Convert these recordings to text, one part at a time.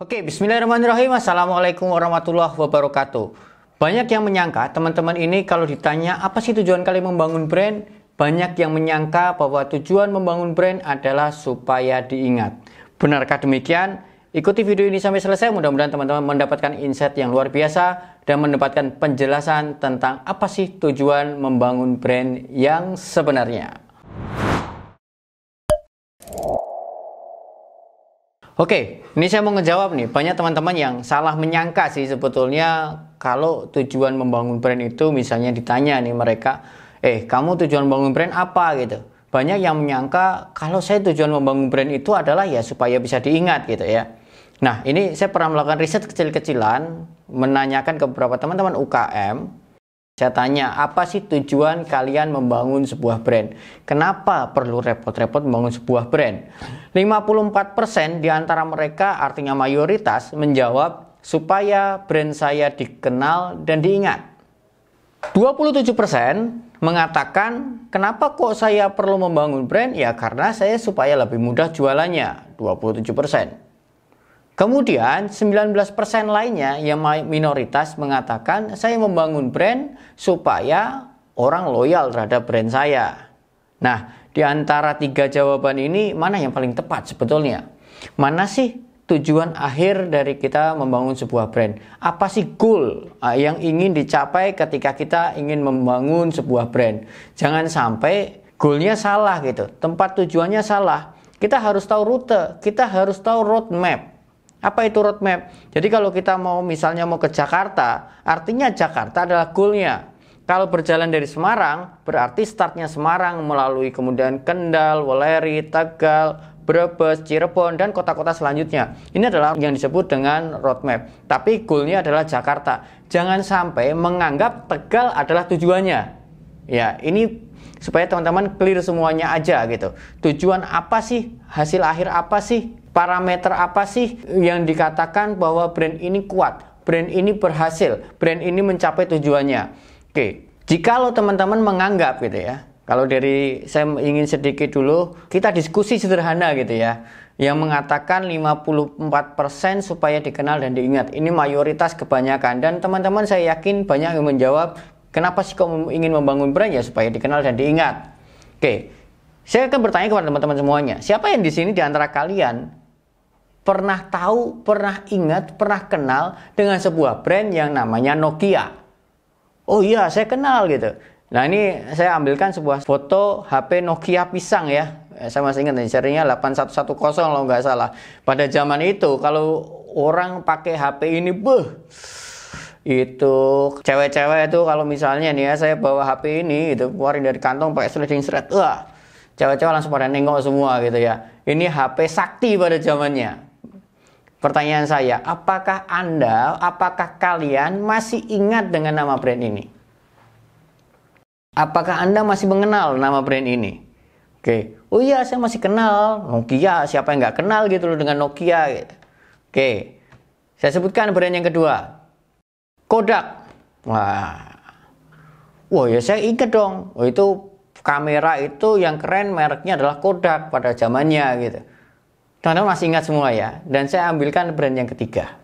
Oke, bismillahirrahmanirrahim. Assalamualaikum warahmatullahi wabarakatuh. Banyak yang menyangka, teman-teman ini kalau ditanya apa sih tujuan kalian membangun brand, banyak yang menyangka bahwa tujuan membangun brand adalah supaya diingat. Benarkah demikian? Ikuti video ini sampai selesai. Mudah-mudahan teman-teman mendapatkan insight yang luar biasa dan mendapatkan penjelasan tentang apa sih tujuan membangun brand yang sebenarnya. Oke, ini saya mau ngejawab nih. Banyak teman-teman yang salah menyangka sih sebetulnya kalau tujuan membangun brand itu misalnya ditanya nih mereka, "Eh, kamu tujuan membangun brand apa?" gitu. Banyak yang menyangka kalau saya tujuan membangun brand itu adalah ya supaya bisa diingat gitu ya. Nah, ini saya pernah melakukan riset kecil-kecilan menanyakan ke beberapa teman-teman UKM saya tanya, apa sih tujuan kalian membangun sebuah brand? Kenapa perlu repot-repot membangun sebuah brand? 54% di antara mereka, artinya mayoritas, menjawab supaya brand saya dikenal dan diingat. 27% mengatakan, kenapa kok saya perlu membangun brand? Ya karena saya supaya lebih mudah jualannya, 27%. Kemudian 19% lainnya yang minoritas mengatakan saya membangun brand supaya orang loyal terhadap brand saya. Nah, di antara tiga jawaban ini mana yang paling tepat sebetulnya? Mana sih tujuan akhir dari kita membangun sebuah brand? Apa sih goal yang ingin dicapai ketika kita ingin membangun sebuah brand? Jangan sampai goalnya salah gitu, tempat tujuannya salah. Kita harus tahu rute, kita harus tahu roadmap apa itu roadmap? Jadi kalau kita mau misalnya mau ke Jakarta, artinya Jakarta adalah goalnya. Kalau berjalan dari Semarang, berarti startnya Semarang melalui kemudian Kendal, Weleri, Tegal, Brebes, Cirebon, dan kota-kota selanjutnya. Ini adalah yang disebut dengan roadmap. Tapi goalnya adalah Jakarta. Jangan sampai menganggap Tegal adalah tujuannya. Ya, ini supaya teman-teman clear semuanya aja gitu. Tujuan apa sih? Hasil akhir apa sih? Parameter apa sih yang dikatakan bahwa brand ini kuat, brand ini berhasil, brand ini mencapai tujuannya. Oke, Jika lo teman-teman menganggap gitu ya, kalau dari saya ingin sedikit dulu, kita diskusi sederhana gitu ya yang mengatakan 54% supaya dikenal dan diingat. Ini mayoritas kebanyakan dan teman-teman saya yakin banyak yang menjawab Kenapa sih kamu ingin membangun brand ya supaya dikenal dan diingat? Oke, saya akan bertanya kepada teman-teman semuanya, siapa yang di sini di antara kalian pernah tahu, pernah ingat, pernah kenal dengan sebuah brand yang namanya Nokia? Oh iya, saya kenal gitu. Nah ini saya ambilkan sebuah foto HP Nokia pisang ya. Eh, saya masih ingat nih, serinya 8110 kalau nggak salah. Pada zaman itu kalau orang pakai HP ini, beh, itu cewek-cewek itu kalau misalnya nih ya saya bawa HP ini itu keluarin dari kantong pakai sliding thread wah cewek-cewek langsung pada nengok semua gitu ya ini HP sakti pada zamannya Pertanyaan saya, apakah Anda, apakah kalian masih ingat dengan nama brand ini? Apakah Anda masih mengenal nama brand ini? Oke, oh iya saya masih kenal Nokia, siapa yang nggak kenal gitu loh dengan Nokia. Gitu. Oke, saya sebutkan brand yang kedua, Kodak. Wah. Wah ya saya ingat dong. Wah, itu kamera itu yang keren mereknya adalah Kodak pada zamannya gitu. Teman-teman masih ingat semua ya. Dan saya ambilkan brand yang ketiga.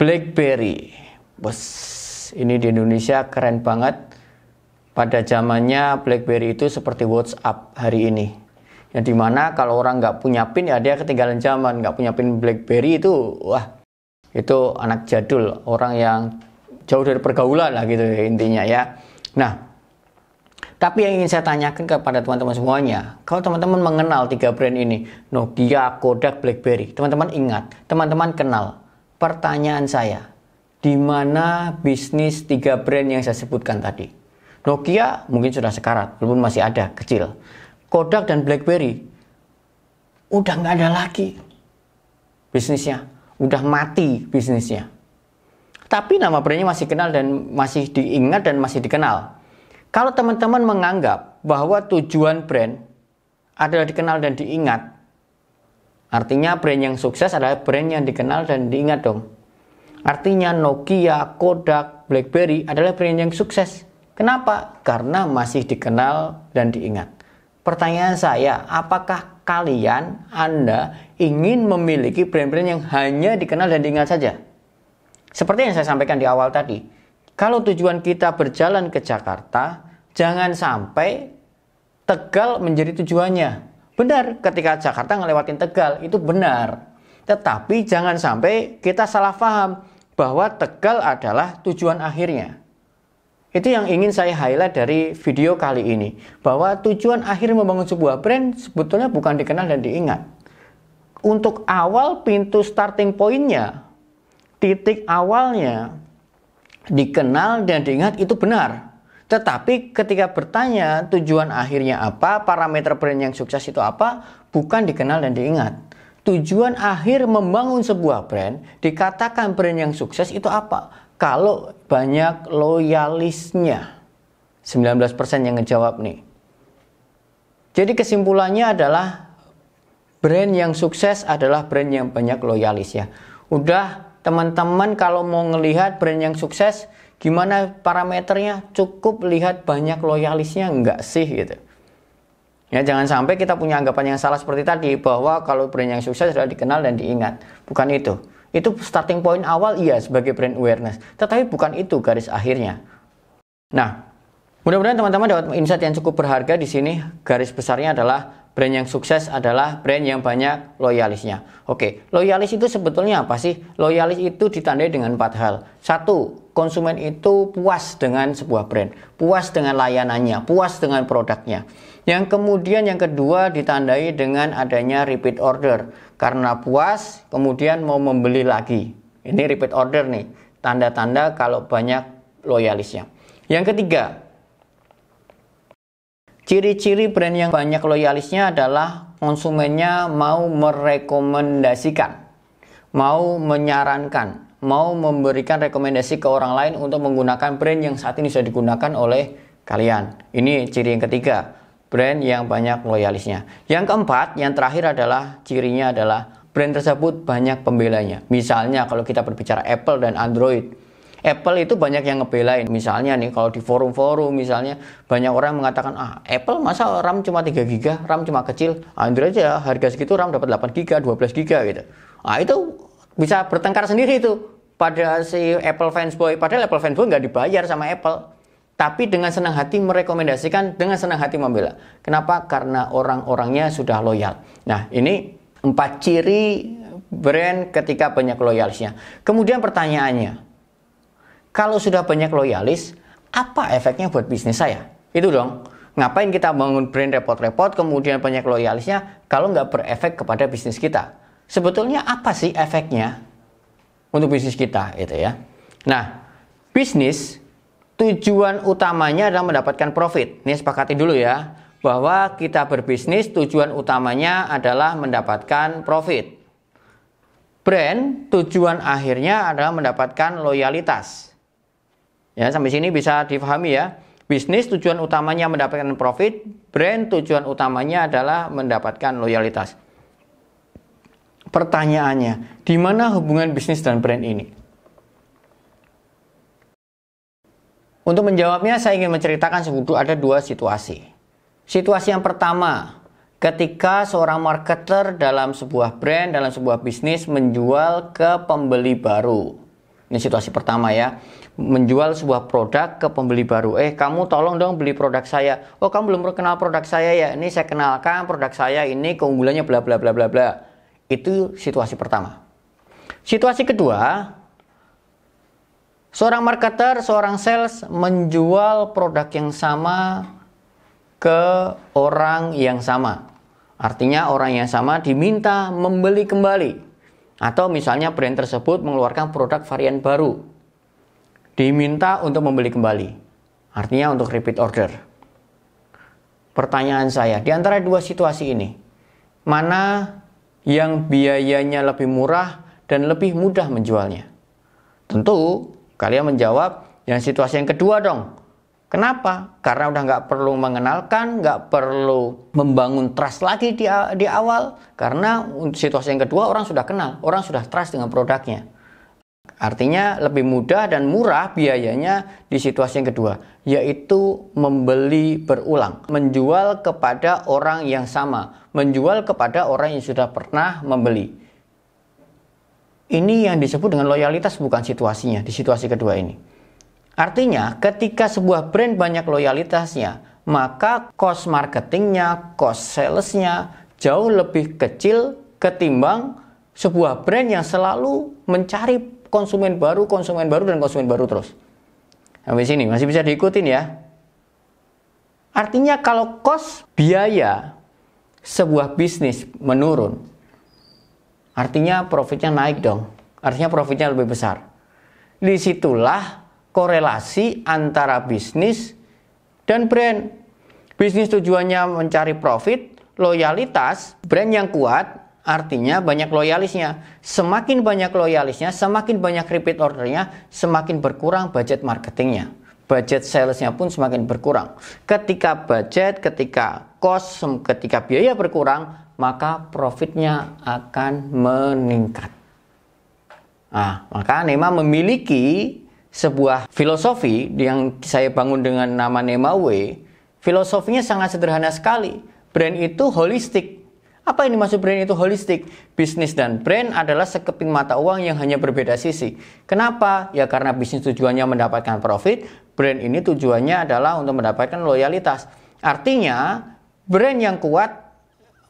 BlackBerry. Bos, ini di Indonesia keren banget. Pada zamannya BlackBerry itu seperti WhatsApp hari ini. Yang dimana kalau orang nggak punya pin ya dia ketinggalan zaman. Nggak punya pin BlackBerry itu wah itu anak jadul, orang yang jauh dari pergaulan lah gitu intinya ya. Nah, tapi yang ingin saya tanyakan kepada teman-teman semuanya, kalau teman-teman mengenal tiga brand ini, Nokia, Kodak, BlackBerry, teman-teman ingat, teman-teman kenal. Pertanyaan saya, di mana bisnis tiga brand yang saya sebutkan tadi? Nokia mungkin sudah sekarat, walaupun masih ada, kecil. Kodak dan BlackBerry, udah nggak ada lagi bisnisnya udah mati bisnisnya. Tapi nama brandnya masih kenal dan masih diingat dan masih dikenal. Kalau teman-teman menganggap bahwa tujuan brand adalah dikenal dan diingat, artinya brand yang sukses adalah brand yang dikenal dan diingat dong. Artinya Nokia, Kodak, BlackBerry adalah brand yang sukses. Kenapa? Karena masih dikenal dan diingat. Pertanyaan saya, apakah kalian, Anda ingin memiliki brand-brand yang hanya dikenal dan diingat saja? Seperti yang saya sampaikan di awal tadi, kalau tujuan kita berjalan ke Jakarta, jangan sampai Tegal menjadi tujuannya. Benar, ketika Jakarta ngelewatin Tegal itu benar. Tetapi jangan sampai kita salah paham bahwa Tegal adalah tujuan akhirnya. Itu yang ingin saya highlight dari video kali ini, bahwa tujuan akhir membangun sebuah brand sebetulnya bukan dikenal dan diingat. Untuk awal pintu starting pointnya, titik awalnya, dikenal dan diingat itu benar. Tetapi ketika bertanya tujuan akhirnya apa, parameter brand yang sukses itu apa, bukan dikenal dan diingat. Tujuan akhir membangun sebuah brand, dikatakan brand yang sukses itu apa? Kalau banyak loyalisnya, 19% yang ngejawab nih. Jadi kesimpulannya adalah brand yang sukses adalah brand yang banyak loyalis ya. Udah teman-teman kalau mau ngelihat brand yang sukses gimana parameternya cukup lihat banyak loyalisnya enggak sih gitu. Ya, jangan sampai kita punya anggapan yang salah seperti tadi bahwa kalau brand yang sukses sudah dikenal dan diingat. Bukan itu. Itu starting point awal iya sebagai brand awareness, tetapi bukan itu garis akhirnya. Nah, mudah-mudahan teman-teman dapat insight yang cukup berharga di sini. Garis besarnya adalah brand yang sukses adalah brand yang banyak loyalisnya. Oke, loyalis itu sebetulnya apa sih? Loyalis itu ditandai dengan empat hal. Satu, konsumen itu puas dengan sebuah brand, puas dengan layanannya, puas dengan produknya. Yang kemudian yang kedua ditandai dengan adanya repeat order. Karena puas kemudian mau membeli lagi. Ini repeat order nih. Tanda-tanda kalau banyak loyalisnya. Yang ketiga, ciri-ciri brand yang banyak loyalisnya adalah konsumennya mau merekomendasikan, mau menyarankan, mau memberikan rekomendasi ke orang lain untuk menggunakan brand yang saat ini sudah digunakan oleh kalian. Ini ciri yang ketiga brand yang banyak loyalisnya. Yang keempat, yang terakhir adalah cirinya adalah brand tersebut banyak pembelanya. Misalnya kalau kita berbicara Apple dan Android, Apple itu banyak yang ngebelain. Misalnya nih kalau di forum-forum misalnya banyak orang mengatakan ah Apple masa RAM cuma 3 giga, RAM cuma kecil, Android ya harga segitu RAM dapat 8 giga, 12 giga gitu. Ah itu bisa bertengkar sendiri itu pada si Apple fansboy. Padahal Apple fansboy nggak dibayar sama Apple tapi dengan senang hati merekomendasikan, dengan senang hati membela. Kenapa? Karena orang-orangnya sudah loyal. Nah, ini empat ciri brand ketika banyak loyalisnya. Kemudian pertanyaannya, kalau sudah banyak loyalis, apa efeknya buat bisnis saya? Itu dong. Ngapain kita bangun brand repot-repot, kemudian banyak loyalisnya, kalau nggak berefek kepada bisnis kita? Sebetulnya apa sih efeknya untuk bisnis kita, itu ya? Nah, bisnis tujuan utamanya adalah mendapatkan profit. Ini sepakati dulu ya, bahwa kita berbisnis tujuan utamanya adalah mendapatkan profit. Brand tujuan akhirnya adalah mendapatkan loyalitas. Ya, sampai sini bisa difahami ya. Bisnis tujuan utamanya mendapatkan profit, brand tujuan utamanya adalah mendapatkan loyalitas. Pertanyaannya, di mana hubungan bisnis dan brand ini? Untuk menjawabnya, saya ingin menceritakan sebetulnya ada dua situasi. Situasi yang pertama, ketika seorang marketer dalam sebuah brand, dalam sebuah bisnis menjual ke pembeli baru. Ini situasi pertama ya, menjual sebuah produk ke pembeli baru. Eh, kamu tolong dong beli produk saya. Oh, kamu belum kenal produk saya ya. Ini saya kenalkan produk saya ini keunggulannya bla bla bla bla bla. Itu situasi pertama. Situasi kedua, Seorang marketer, seorang sales menjual produk yang sama ke orang yang sama. Artinya orang yang sama diminta membeli kembali. Atau misalnya brand tersebut mengeluarkan produk varian baru. Diminta untuk membeli kembali. Artinya untuk repeat order. Pertanyaan saya, di antara dua situasi ini, mana yang biayanya lebih murah dan lebih mudah menjualnya? Tentu Kalian menjawab yang situasi yang kedua dong. Kenapa? Karena udah nggak perlu mengenalkan, nggak perlu membangun trust lagi di, di awal. Karena situasi yang kedua orang sudah kenal, orang sudah trust dengan produknya. Artinya lebih mudah dan murah biayanya di situasi yang kedua, yaitu membeli berulang, menjual kepada orang yang sama, menjual kepada orang yang sudah pernah membeli. Ini yang disebut dengan loyalitas bukan situasinya di situasi kedua ini. Artinya, ketika sebuah brand banyak loyalitasnya, maka cost marketingnya, cost salesnya jauh lebih kecil ketimbang sebuah brand yang selalu mencari konsumen baru, konsumen baru, dan konsumen baru terus. Sampai sini masih bisa diikutin ya. Artinya kalau cost biaya sebuah bisnis menurun, Artinya profitnya naik dong. Artinya profitnya lebih besar. Disitulah korelasi antara bisnis dan brand. Bisnis tujuannya mencari profit, loyalitas, brand yang kuat, artinya banyak loyalisnya. Semakin banyak loyalisnya, semakin banyak repeat ordernya, semakin berkurang budget marketingnya. Budget salesnya pun semakin berkurang. Ketika budget, ketika cost, ketika biaya berkurang, maka profitnya akan meningkat. Nah, maka Nema memiliki sebuah filosofi yang saya bangun dengan nama Nema Way. Filosofinya sangat sederhana sekali. Brand itu holistik. Apa ini dimaksud brand itu holistik? Bisnis dan brand adalah sekeping mata uang yang hanya berbeda sisi. Kenapa? Ya karena bisnis tujuannya mendapatkan profit, brand ini tujuannya adalah untuk mendapatkan loyalitas. Artinya, brand yang kuat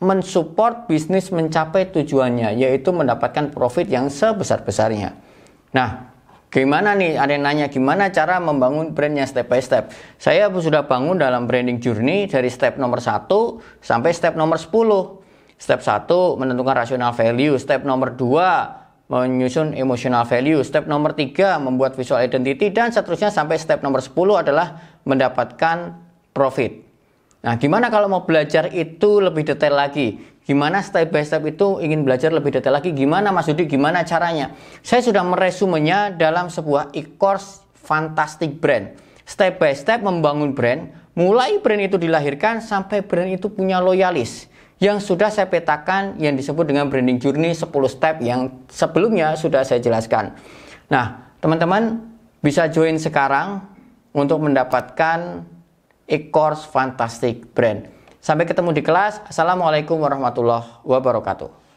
mensupport bisnis mencapai tujuannya, yaitu mendapatkan profit yang sebesar-besarnya. Nah, gimana nih? Ada yang nanya gimana cara membangun brandnya step by step. Saya sudah bangun dalam branding journey dari step nomor satu sampai step nomor 10. Step 1 menentukan rasional value, step nomor 2 menyusun emotional value, step nomor 3 membuat visual identity dan seterusnya sampai step nomor 10 adalah mendapatkan profit. Nah, gimana kalau mau belajar itu lebih detail lagi? Gimana step by step itu ingin belajar lebih detail lagi? Gimana Mas Yudi, Gimana caranya? Saya sudah meresumenya dalam sebuah e-course fantastic brand. Step by step membangun brand, mulai brand itu dilahirkan sampai brand itu punya loyalis yang sudah saya petakan yang disebut dengan branding journey 10 step yang sebelumnya sudah saya jelaskan. Nah, teman-teman bisa join sekarang untuk mendapatkan e-course fantastic brand. Sampai ketemu di kelas. Assalamualaikum warahmatullahi wabarakatuh.